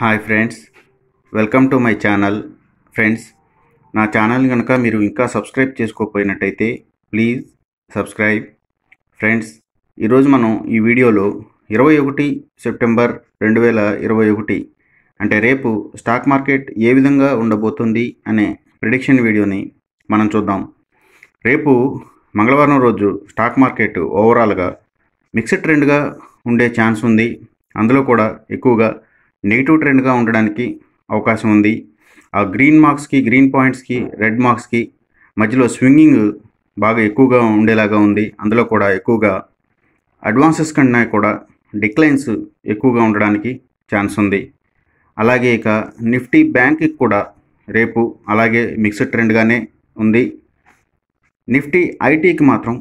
hi friends welcome to my channel friends నా channel కనుక మీరు ఇంకా సబ్స్క్రైబ్ చేసుకోకపోయినట్టయితే ప్లీజ్ సబ్స్క్రైబ్ ఫ్రెండ్స్ ఈరోజు మనం ఈ వీడియోలో ఇరవై ఒకటి సెప్టెంబర్ రెండు వేల ఇరవై ఒకటి అంటే రేపు స్టాక్ మార్కెట్ ఏ విధంగా ఉండబోతుంది అనే ప్రిడిక్షన్ వీడియోని మనం చూద్దాం రేపు మంగళవారం రోజు స్టాక్ మార్కెట్ ఓవరాల్గా మిక్స్డ్ ట్రెండ్గా ఉండే ఛాన్స్ ఉంది అందులో కూడా ఎక్కువగా నెగిటివ్ ట్రెండ్గా ఉండడానికి అవకాశం ఉంది ఆ గ్రీన్ మార్క్స్కి గ్రీన్ పాయింట్స్కి రెడ్ మార్క్స్కి మధ్యలో స్వింగింగ్ బాగా ఎక్కువగా ఉండేలాగా ఉంది అందులో కూడా ఎక్కువగా అడ్వాన్సెస్ కన్నా కూడా డిక్లైన్స్ ఎక్కువగా ఉండడానికి ఛాన్స్ ఉంది అలాగే ఇక నిఫ్టీ బ్యాంక్కి కూడా రేపు అలాగే మిక్స్డ్ ట్రెండ్గానే ఉంది నిఫ్టీ ఐటీకి మాత్రం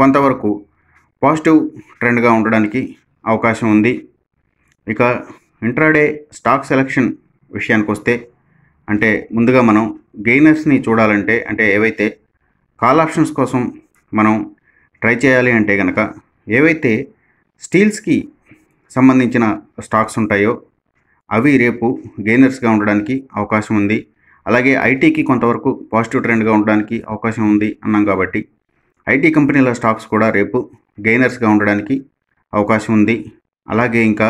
కొంతవరకు పాజిటివ్ ట్రెండ్గా ఉండడానికి అవకాశం ఉంది ఇక ఇంట్రాడే స్టాక్ సెలక్షన్ విషయానికి వస్తే అంటే ముందుగా మనం గెయినర్స్ని చూడాలంటే అంటే ఏవైతే కాల్ ఆప్షన్స్ కోసం మనం ట్రై చేయాలి అంటే కనుక ఏవైతే స్టీల్స్కి సంబంధించిన స్టాక్స్ ఉంటాయో అవి రేపు గెయినర్స్గా ఉండడానికి అవకాశం ఉంది అలాగే ఐటీకి కొంతవరకు పాజిటివ్ ట్రెండ్గా ఉండడానికి అవకాశం ఉంది అన్నాం కాబట్టి ఐటీ కంపెనీల స్టాక్స్ కూడా రేపు గెయినర్స్గా ఉండడానికి అవకాశం ఉంది అలాగే ఇంకా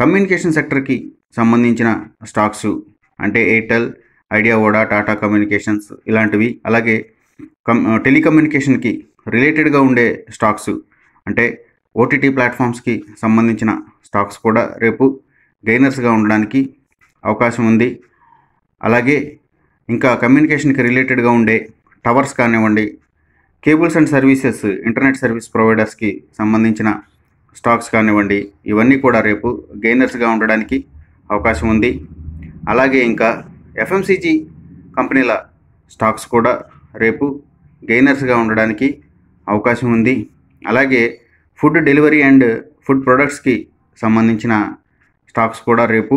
కమ్యూనికేషన్ సెక్టర్కి సంబంధించిన స్టాక్స్ అంటే ఎయిర్టెల్ ఐడియా ఓడా టాటా కమ్యూనికేషన్స్ ఇలాంటివి అలాగే కమ్ టెలికమ్యూనికేషన్కి రిలేటెడ్గా ఉండే స్టాక్స్ అంటే ఓటీటీ ప్లాట్ఫామ్స్కి సంబంధించిన స్టాక్స్ కూడా రేపు గెయినర్స్గా ఉండడానికి అవకాశం ఉంది అలాగే ఇంకా కమ్యూనికేషన్కి రిలేటెడ్గా ఉండే టవర్స్ కానివ్వండి cables and services internet service ప్రొవైడర్స్కి సంబంధించిన స్టాక్స్ కానివ్వండి ఇవన్నీ కూడా రేపు గెయినర్స్గా ఉండడానికి అవకాశం ఉంది అలాగే ఇంకా ఎఫ్ఎంసీజీ కంపెనీల స్టాక్స్ కూడా రేపు గెయినర్స్గా ఉండడానికి అవకాశం ఉంది అలాగే ఫుడ్ డెలివరీ అండ్ ఫుడ్ ప్రొడక్ట్స్కి సంబంధించిన స్టాక్స్ కూడా రేపు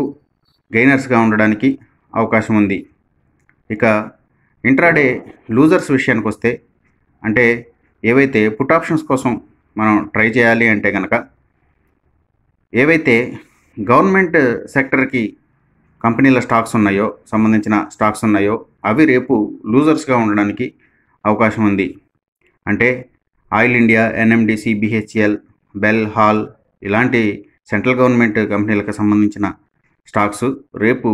గెయినర్స్గా ఉండడానికి అవకాశం ఉంది ఇక ఇంట్రాడే లూజర్స్ విషయానికి వస్తే అంటే ఏవైతే పుట్ ఆప్షన్స్ కోసం మనం ట్రై చేయాలి అంటే కనుక ఏవైతే గవర్నమెంట్ సెక్టర్కి కంపెనీల స్టాక్స్ ఉన్నాయో సంబంధించిన స్టాక్స్ ఉన్నాయో అవి రేపు లూజర్స్గా ఉండడానికి అవకాశం ఉంది అంటే Oil India NMDC BHEL BEL HAL ఇలాంటి సెంట్రల్ గవర్నమెంట్ కంపెనీలకు సంబంధించిన స్టాక్స్ రేపు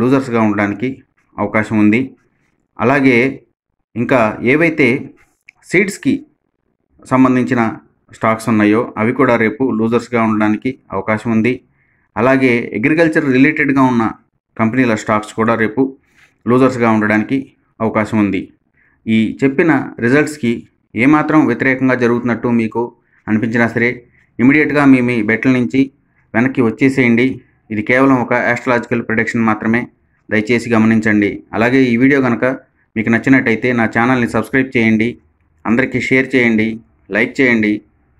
లూజర్స్గా ఉండడానికి అవకాశం ఉంది అలాగే ఇంకా ఏవైతే సీడ్స్కి సంబంధించిన స్టాక్స్ ఉన్నాయో అవి కూడా రేపు లూజర్స్గా ఉండడానికి అవకాశం ఉంది అలాగే అగ్రికల్చర్ రిలేటెడ్గా ఉన్న కంపెనీల స్టాక్స్ కూడా రేపు లూజర్స్గా ఉండడానికి అవకాశం ఉంది ఈ చెప్పిన రిజల్ట్స్కి ఏమాత్రం వ్యతిరేకంగా జరుగుతున్నట్టు మీకు అనిపించినా సరే ఇమీడియట్గా మీ మీ బెట్ల నుంచి వెనక్కి వచ్చేసేయండి ఇది కేవలం ఒక యాస్ట్రలాజికల్ ప్రొడక్షన్ మాత్రమే దయచేసి గమనించండి అలాగే ఈ వీడియో కనుక మీకు నచ్చినట్టయితే నా ఛానల్ని సబ్స్క్రైబ్ చేయండి అందరికీ షేర్ చేయండి లైక్ చేయండి